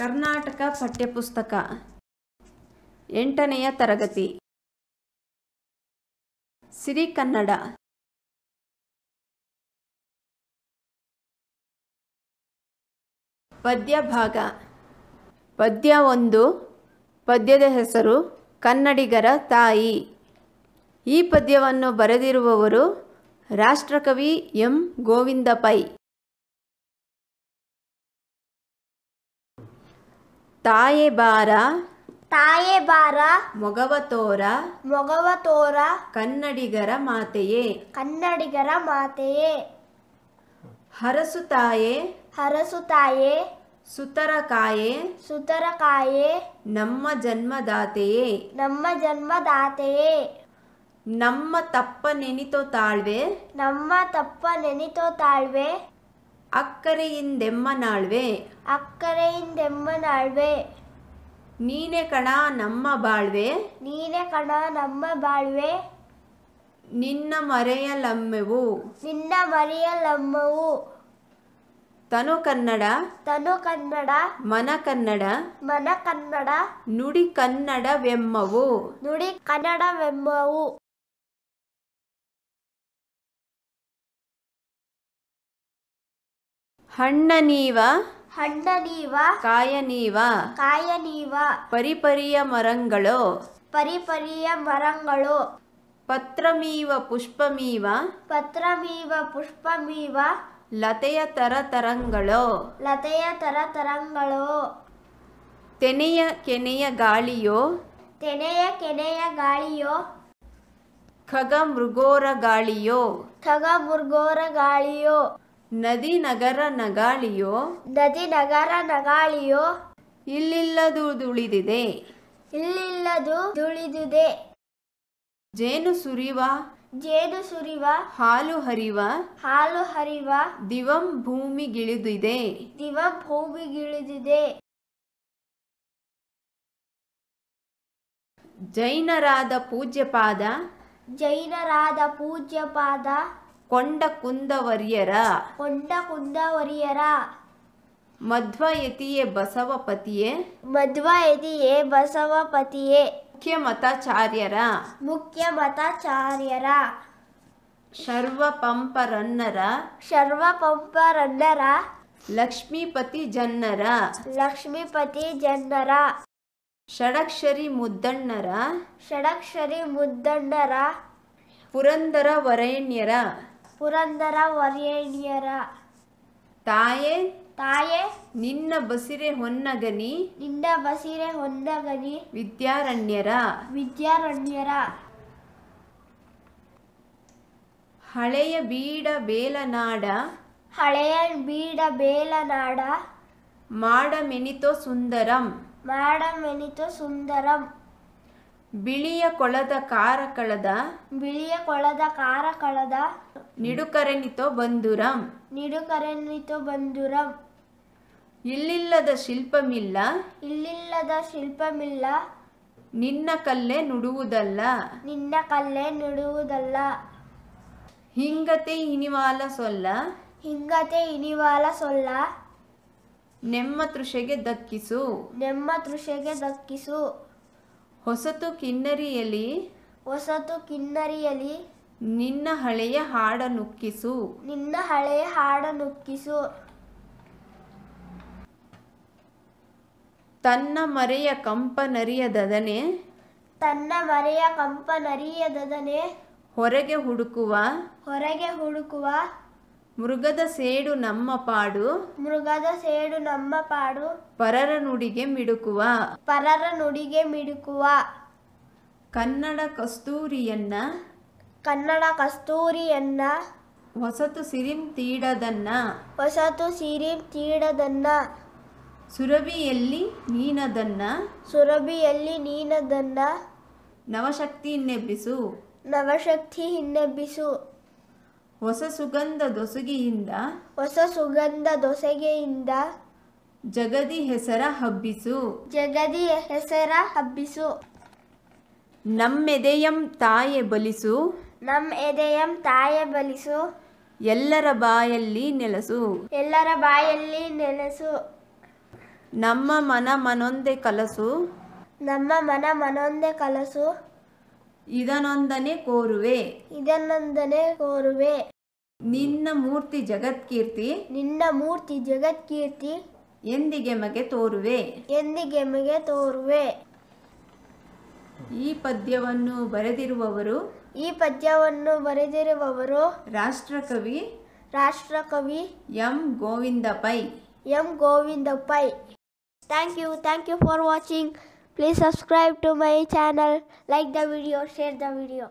ಕರ್ನಾಟಕ ಪಠ್ಯಪುಸ್ತಕ ಎಂಟನೆಯ ತರಗತಿ ಸಿರಿ ಕನ್ನಡ ಪದ್ಯ ಭಾಗ ಪದ್ಯ ಒಂದು ಪದ್ಯದ ಹೆಸರು ಕನ್ನಡಿಗರ ತಾಯಿ ಈ ಪದ್ಯವನ್ನು ಬರೆದಿರುವವರು ರಾಷ್ಟ್ರಕವಿ ಎಂ ಗೋವಿಂದ ಪೈ ತಾಯೆ ಬಾರ ತಾಯೇ ಬಾರ ಮೊಗವ ತೋರ ಮೊಗವ ತೋರ ಕನ್ನಡಿಗರ ಮಾತೆಯೇ ಕನ್ನಡಿಗರ ಮಾತೆಯೇ ಹರಸು ತಾಯೆ ಹರಸು ತಾಯೆ ಸುತರ ಕಾಯೆ ಸುತರ ಕಾಯೆ ನಮ್ಮ ಜನ್ಮದಾತೆಯೇ ನಮ್ಮ ಜನ್ಮದಾತೆಯೇ ನಮ್ಮ ತಪ್ಪ ನೆನಿತೋ ತಾಳ್ವೆ ನಮ್ಮ ತಪ್ಪ ನೆನಿತೋ ತಾಳ್ವೆ ಅಕ್ಕರೆಯಿಂದೆಮ್ಮನಾಳ್ವೆ ಅಕ್ಕರೆಯಿಂದೆಮ್ಮನಾಳ್ವೆ ನೀನೆ ಕಣ ನಮ್ಮ ಬಾಳ್ವೆ ನೀನೆ ಕಣ ನಮ್ಮ ಬಾಳ್ವೆ ನಿನ್ನ ಮರೆಯಲಮ್ಮೆವು ನಿನ್ನ ಮರೆಯಲಮ್ಮವು ತನು ಕನ್ನಡ ತನು ಕನ್ನಡ ಮನ ಕನ್ನಡ ಮನ ಕನ್ನಡ ನುಡಿ ಕನ್ನಡವೆಮ್ಮವು ನುಡಿ ಕನ್ನಡವೆಮ್ಮವು ಹಣ್ಣ ನೀವ ಹಣ್ಣ ನೀವ ಕಾಯ ಕಾಯ ನೀವ ಪರಿಪರಿಯ ಮರಂಗಳು ಪರಿಪರಿಯ ಮರಂಗಳು ಪತ್ರಮೀವ ಪುಷ್ಪಮೀವ ಪತ್ರಮೀವ ಪುಷ್ಪಮೀವ ಲತೆಯ ತರ ತರಂಗಳು ಲತೆಯ ತರ ತರಂಗಳು ತೆನೆಯ ಕೆನೆಯ ಗಾಳಿಯೋ ತೆನೆಯ ಕೆನೆಯ ಗಾಳಿಯೋ ಖಗ ಮೃಗೋರ ಗಾಳಿಯೋ ಖಗ ಮೃಗೋರ ಗಾಳಿಯೋ ನದಿ ನಗರ ನಗಾಳಿಯೋ ನದಿ ನಗರ ನಗಾಳಿಯೋ ದುಳಿದಿದೆ ಇಲ್ಲಿಲ್ಲದು ದುಳಿದಿದೆ ಜೇನು ಸುರಿವ ಜೇನು ಸುರಿವ ಹಾಲು ಹರಿವ ಹಾಲು ಹರಿವ ದಿವಂ ಭೂಮಿಗಿಳಿದಿದೆ ದಿವಂ ಭೂಮಿಗಿಳಿದಿದೆ ಜೈನರಾದ ಪೂಜ್ಯಪಾದ ಜೈನರಾದ ಪೂಜ್ಯಪಾದ ಕೊಂಡ ಕುಂದವರ್ಯರ ಕೊಂಡ ಕುಂದವರಿಯರ ಮಧ್ವಯತಿಯೇ ಬಸವಪತಿಯೇ ಯತಿಯೇ ಬಸವಪತಿಯೇ ಮುಖ್ಯ ಮತಾಚಾರ್ಯರ ಮುಖ್ಯ ಮತಾಚಾರ್ಯರ ಶರ್ವ ಪಂಪರನ್ನರ ಲಕ್ಷ್ಮೀಪತಿ ಜನ್ನರ ಲಕ್ಷ್ಮೀಪತಿ ಜನ್ನರ ಷಡಕ್ಷರಿ ಮುದ್ದಣ್ಣರ ಷಡಕ್ಷರಿ ಮುದ್ದಣ್ಣರ ಪುರಂದರ ವರೇಣ್ಯರ ಪುರಂದರ ವರ್ಯಣಿಯರ ತಾಯೇ ತಾಯೇ ನಿನ್ನ ಬಸಿರೆ ಹೊನ್ನಗನಿ ನಿನ್ನ ಬಸಿರೆ ಹೊನ್ನಗನಿ ವಿದ್ಯಾರಣ್ಯರ ವಿದ್ಯಾರಣ್ಯರ ಹಳೆಯ ಬೀಡ ಬೇಲನಾಡ ಹಳೆಯ ಬೀಡ ಬೇಲನಾಡ ಮೆನಿತೋ ಸುಂದರಂ ಮಾಡ ಮೆನಿತೋ ಸುಂದರಂ ಬಿಳಿಯ ಕೊಳದ ಕಾರ ಕಳದ ಬಿಳಿಯ ಕೊಳದ ಕಾರ ಕಳದ ನಿಡುಕರೆನಿತೋ ಬಂದುರಂ ನಿಡುಕರೆನಿತೋ ಬಂದುರಂ ಇಲ್ಲಿಲ್ಲದ ಶಿಲ್ಪಮಿಲ್ಲ ಇಲ್ಲಿಲ್ಲದ ಶಿಲ್ಪಮಿಲ್ಲ ನಿನ್ನ ಕಲ್ಲೆ ನುಡುವುದಲ್ಲ ನಿನ್ನ ಕಲ್ಲೆ ನುಡುವುದಲ್ಲ ಹಿಂಗತೆ ಇನಿವಾಲ ಸೊಲ್ಲ ಹಿಂಗತೆ ಇನಿವಾಲ ಸೊಲ್ಲ ನೆಮ್ಮ ತೃಷೆಗೆ ದಕ್ಕಿಸು ನೆಮ್ಮ ತೃಷೆಗೆ ದಕ್ಕಿಸು ಹೊಸತು ಕಿನ್ನರಿಯಲಿ ಹೊಸತು ಕಿನ್ನರಿಯಲಿ ನಿನ್ನ ಹಳೆಯ ಹಾಡ ನುಕ್ಕಿಸು ನಿನ್ನ ಹಳೆಯ ಹಾಡ ನುಕ್ಕಿಸು ತನ್ನ ಮರೆಯ ದದನೆ ತನ್ನ ಮರೆಯ ದದನೆ ಹೊರಗೆ ಹುಡುಕುವ ಹೊರಗೆ ಹುಡುಕುವ ಮೃಗದ ಸೇಡು ನಮ್ಮ ಪಾಡು ಮೃಗದ ಸೇಡು ನಮ್ಮ ಪಾಡು ಪರರ ನುಡಿಗೆ ಮಿಡುಕುವ ಪರರ ನುಡಿಗೆ ಮಿಡುಕುವ ಕನ್ನಡ ಕಸ್ತೂರಿಯನ್ನ ಕನ್ನಡ ಕಸ್ತೂರಿಯನ್ನ ಹೊಸತು ಸಿರಿಂ ತೀಡದನ್ನ ಹೊಸತು ಸಿರಿಂ ತೀಡದನ್ನ ಸುರಭಿಯಲ್ಲಿ ನೀನದನ್ನ ಸುರಭಿಯಲ್ಲಿ ನೀನದನ್ನ ನವಶಕ್ತಿ ಹಿನ್ನೆಬ್ಬಿಸು ನವಶಕ್ತಿ ಹಿನ್ನೆಬ್ಬಿಸು ಹೊಸ ಸುಗಂಧ ದೊಸಗೆಯಿಂದ ಹೊಸ ಸುಗಂಧ ದೊಸೆಗೆಯಿಂದ ಜಗದಿ ಹೆಸರ ಹಬ್ಬಿಸು ಜಗದಿ ಹೆಸರ ಹಬ್ಬಿಸು ನಮ್ಮೆದೆಯಂ ತಾಯೆ ಬಲಿಸು ನಮ್ಮ ಎದೆಯಂ ತಾಯೆ ಬಲಿಸು ಎಲ್ಲರ ಬಾಯಲ್ಲಿ ನೆಲಸು ಎಲ್ಲರ ಬಾಯಲ್ಲಿ ನೆಲೆಸು ನಮ್ಮ ಮನ ಮನೊಂದೆ ಕಲಸು ನಮ್ಮ ಮನ ಮನೊಂದೆ ಕಲಸು ಇದನೊಂದನೆ ಕೋರುವೆ ಇದನ್ನೊಂದನೆ ಕೋರುವೆ ನಿನ್ನ ಮೂರ್ತಿ ಜಗತ್ಕೀರ್ತಿ ನಿನ್ನ ಮೂರ್ತಿ ಜಗತ್ಕೀರ್ತಿ ಎಂದಿಗೆಮಗೆ ತೋರುವೆ ಎಂದಿಗೆಮಗೆ ತೋರುವೆ ಈ ಪದ್ಯವನ್ನು ಬರೆದಿರುವವರು ಈ ಪದ್ಯವನ್ನು ಬರೆದಿರುವವರು ರಾಷ್ಟ್ರಕವಿ ರಾಷ್ಟ್ರಕವಿ M Govinda Pai M Govinda Pai thank you thank you for watching Please subscribe to my channel, like the video, share the video.